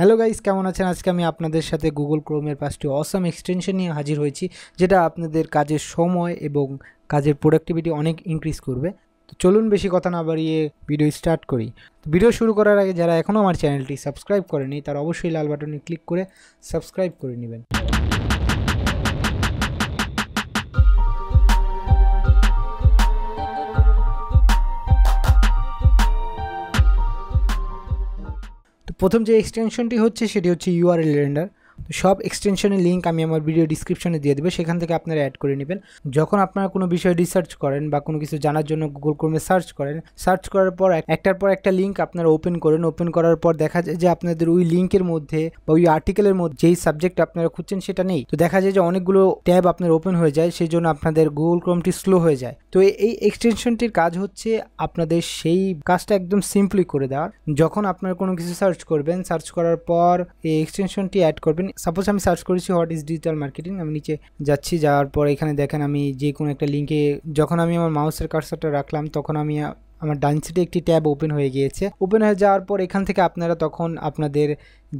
hello guys কেমন আছেন আজকে আমি আপনাদের সাথে গুগল ক্রোমের পাঁচটি অসাম এক্সটেনশন নিয়ে হাজির হয়েছি যেটা আপনাদের কাজের সময় এবং কাজের প্রোডাক্টিভিটি অনেক ইনক্রিজ করবে তো চলুন বেশি কথা না বাড়িয়ে ভিডিও স্টার্ট করি ভিডিও শুরু করার আগে যারা এখনও আমার চ্যানেলটি সাবস্ক্রাইব করেনি তারা অবশ্যই লাল বাটনে ক্লিক করে সাবস্ক্রাইব করে নেবেন প্রথম যে এক্সটেনশনটি হচ্ছে সেটি হচ্ছে ইউআরএল লেন্ডার সব এক্সটেনশনের লিঙ্ক আমি আমার ভিডিও ডিসক্রিপশনে দিয়ে দেবো সেখান থেকে আপনারা অ্যাড করে নেবেন যখন আপনারা কোনো বিষয়ে রিসার্চ করেন বা কোনো কিছু জানার জন্য গুগল ক্রোমে সার্চ করেন সার্চ করার পর একটার পর একটা লিঙ্ক আপনারা ওপেন করেন ওপেন করার পর দেখা যায় যে আপনাদের ওই লিঙ্কের মধ্যে বা ওই আর্টিকেলের মধ্যে যেই সাবজেক্ট আপনারা খুঁজছেন সেটা নেই তো দেখা যায় যে অনেকগুলো ট্যাব আপনার ওপেন হয়ে যায় সেই জন্য আপনাদের গুগল ক্রোমটি স্লো হয়ে যায় তো এই এক্সটেনশনটির কাজ হচ্ছে আপনাদের সেই কাজটা একদম সিম্পলি করে দেওয়ার যখন আপনারা কোনো কিছু সার্চ করবেন সার্চ করার পর এই এক্সটেনশনটি অ্যাড করবেন সাপোজ আমি সার্চ করেছি হোয়াট ইজ ডিজিটাল মার্কেটিং আমি নিচে যাচ্ছি যাওয়ার পর এখানে দেখেন আমি যে কোনো একটা লিঙ্কে যখন আমি আমার মাউসের কার্সারটা রাখলাম তখন আমি আমার ডান সিটে একটি ট্যাব ওপেন হয়ে গিয়েছে ওপেন হয়ে যাওয়ার পর এখান থেকে আপনারা তখন আপনাদের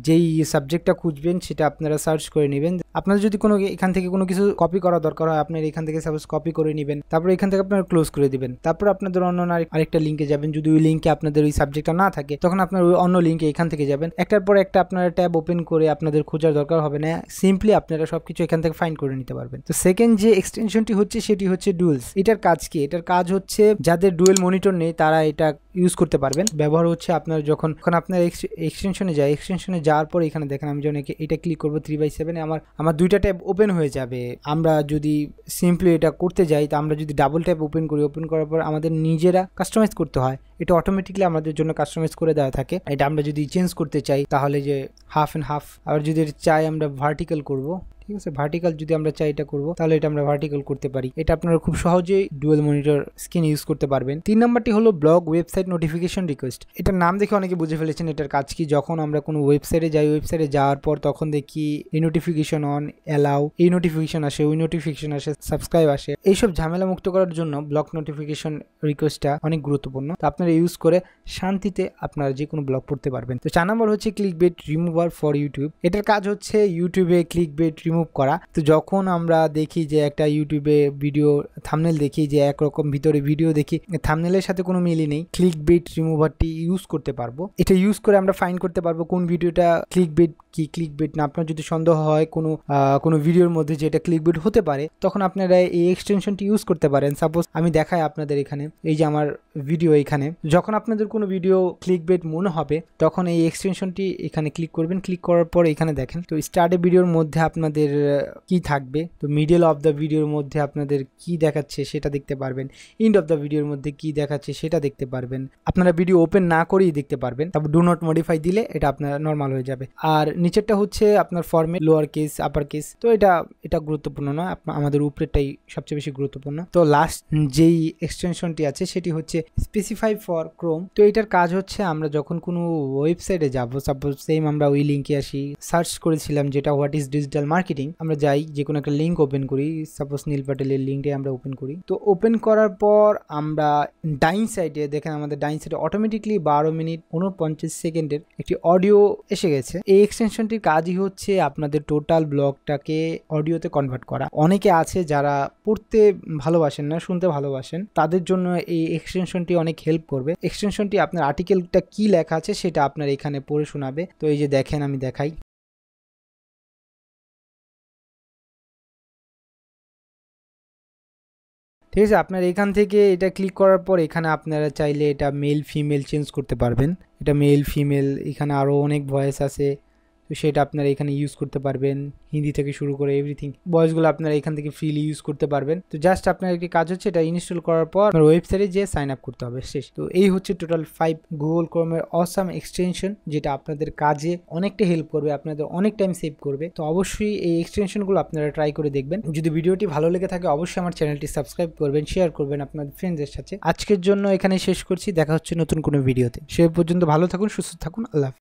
যেই সাবজেক্টটা খুঁজবেন সেটা আপনারা সার্চ করে নেবেন আপনার যদি কোনো এখান থেকে কোনো কিছু কপি করা দরকার হয় আপনার এখান থেকে সাপোজ কপি করে নেবেন তারপর এখান থেকে আপনারা ক্লোজ করে দিবেন তারপর আপনাদের অন্য আরেকটা লিঙ্কে যাবেন যদি ওই লিঙ্কে আপনাদের ওই সাবজেক্টটা না থাকে তখন আপনার ওই অন্য লিঙ্কে এখান থেকে যাবেন একটার পর একটা আপনারা ট্যাব ওপেন করে আপনাদের খোঁজার দরকার হবে না সিম্পলি আপনারা সব কিছু এখান থেকে ফাইন করে নিতে পারবেন তো সেকেন্ড যে এক্সটেনশনটি হচ্ছে সেটি হচ্ছে ডুয়েলস এটার কাজ কি এটার কাজ হচ্ছে যাদের ডুয়েল মনিটর নেই তারা এটা ইউজ করতে পারবেন ব্যবহার হচ্ছে আপনার যখন যখন আপনার এক্সটেনশনে যায় এক্সটেনশনে যাওয়ার পর এখানে দেখেন আমি যখন এটা ক্লিক করবো থ্রি বাই সেভেনে আমার আমার দুইটা ট্যাব ওপেন হয়ে যাবে আমরা যদি সিম্পলি এটা করতে যাই তো আমরা যদি ডাবল ট্যাব ওপেন করি ওপেন করার পর আমাদের নিজেরা কাস্টমাইজ করতে হয় এটা অটোমেটিকলি আমাদের জন্য কাস্টমাইজ করে দেওয়া থাকে এটা আমরা যদি চেঞ্জ করতে চাই তাহলে যে হাফ অ্যান্ড হাফ আবার যদি চাই আমরা ভার্টিক্যাল করব ঠিক আছে ভার্টিক্যাল যদি আমরা চাই এটা করবো তাহলে এটা আমরা ভার্টিক্যাল করতে পারি এটা আপনারা খুব সহজেই ডুয়েল মনিটর স্ক্রিন ইউজ করতে পারবেন তিন নাম্বারটি হলো ব্লগ ওয়েবসাইট নোটিফিকেশন রিকোয়েস্ট এটার নাম দেখে অনেকে বুঝে ফেলেছেন এটার কাজ কি যখন আমরা কোনো ওয়েবসাইটে যাই ওয়েবসাইটে যাওয়ার পর তখন দেখি এই নোটিফিকেশন অন অ্যালাউ এই নোটিফিকেশন আসে ওই নোটিফিকেশন আসে সাবস্ক্রাইব আসে এইসব ঝামেলা মুক্ত করার জন্য ব্লগ নোটিফিকেশন রিকোয়েস্টটা অনেক গুরুত্বপূর্ণ তো আপনারা ইউজ করে শান্তিতে আপনারা যে কোনো ব্লগ পড়তে পারবেন তো চার নাম্বার হচ্ছে click bait remover for YouTube এটার কাজ হচ্ছে ইউটিউবে ক্লিক বেট রিমুভ রিমুভ করা তো যখন আমরা দেখি যে একটা ইউটিউবে ভিডিও থামনেল দেখি যে একরকম ভিতরে ভিডিও দেখি থামনেলের সাথে কোনো মিলই নেই ক্লিক বিট রিমুভারটি ইউজ করতে পারবো এটা ইউজ করে আমরা ফাইন করতে পারবো কোন ভিডিওটা ক্লিক বিট কি ক্লিক বিট না আপনার যদি সন্দেহ হয় কোনো কোনো ভিডিওর মধ্যে যে এটা ক্লিক বিট হতে পারে তখন আপনারা এই এক্সটেনশনটি ইউজ করতে পারেন সাপোজ আমি দেখাই আপনাদের এখানে এই যে আমার ভিডিও এখানে যখন আপনাদের কোনো ভিডিও ক্লিক বেট মনে হবে তখন এই এক্সটেনশনটি এখানে ক্লিক করবেন ক্লিক করার পর এখানে দেখেন তো স্টার্টে ভিডিওর মধ্যে আপনাদের আপনাদের কি থাকবে তো মিডল অফ দ্য ভিডিওর মধ্যে আপনাদের কি দেখাচ্ছে সেটা দেখতে পারবেন এন্ড অফ দ্য ভিডিওর মধ্যে কি দেখাচ্ছে সেটা দেখতে পারবেন আপনারা ভিডিও ওপেন না করেই দেখতে পারবেন তারপর ডু নট মডিফাই দিলে এটা আপনার নর্মাল হয়ে যাবে আর নিচেরটা হচ্ছে আপনার format lower case upper case তো এটা এটা গুরুত্বপূর্ণ নয় আমাদের উপরেরটাই সবচেয়ে বেশি গুরুত্বপূর্ণ তো লাস্ট যেই এক্সটেনশনটি আছে সেটি হচ্ছে স্পেসিফাই ফর ক্রোম তো এটার কাজ হচ্ছে আমরা যখন কোনো ওয়েবসাইটে যাবো সাপোজ সেম আমরা ওই লিঙ্কে আসি সার্চ করেছিলাম যেটা what is digital market marketing আমরা যাই যে কোনো একটা লিঙ্ক ওপেন করি সাপোজ নীল প্যাটেলের লিঙ্কটাই আমরা ওপেন করি তো ওপেন করার পর আমরা ডাইন সাইডে দেখেন আমাদের ডাইন সাইডে অটোমেটিকলি বারো মিনিট উনপঞ্চাশ সেকেন্ডের একটি অডিও এসে গেছে এই এক্সটেনশনটির কাজই হচ্ছে আপনাদের টোটাল ব্লগটাকে অডিওতে কনভার্ট করা অনেকে আছে যারা পড়তে ভালোবাসেন না শুনতে ভালোবাসেন তাদের জন্য এই এক্সটেনশনটি অনেক হেল্প করবে এক্সটেনশনটি আপনার আর্টিকেলটা কি লেখা আছে সেটা আপনার এখানে পড়ে শোনাবে তো এই যে দেখেন আমি দেখাই ঠিক আছে আপনারা এখান থেকে এটা ক্লিক করার পর এখানে আপনারা চাইলে এটা মেল ফিমেল চেঞ্জ করতে পারবেন এটা মেল ফিমেল এখানে আরো অনেক ভয়েস আছে তো সেটা আপনারা এখানে ইউজ করতে পারবেন হিন্দি থেকে শুরু করে এভরিথিং বয়সগুলো আপনারা এখান থেকে ফ্রিলি ইউজ করতে পারবেন তো জাস্ট আপনার একটি কাজ হচ্ছে এটা ইনস্টল করার পর আপনার ওয়েবসাইটে যে সাইন আপ করতে হবে শেষ তো এই হচ্ছে টোটাল ফাইভ গুগল ক্রোমের অসাম এক্সটেনশন যেটা আপনাদের কাজে অনেকটা হেল্প করবে আপনাদের অনেক টাইম সেভ করবে তো অবশ্যই এই এক্সটেনশনগুলো আপনারা ট্রাই করে দেখবেন যদি ভিডিওটি ভালো লেগে থাকে অবশ্যই আমার চ্যানেলটি সাবস্ক্রাইব করবেন শেয়ার করবেন আপনাদের ফ্রেন্ডদের সাথে আজকের জন্য এখানে শেষ করছি দেখা হচ্ছে নতুন কোনো ভিডিওতে সে পর্যন্ত ভালো থাকুন সুস্থ থাকুন আল্লাহ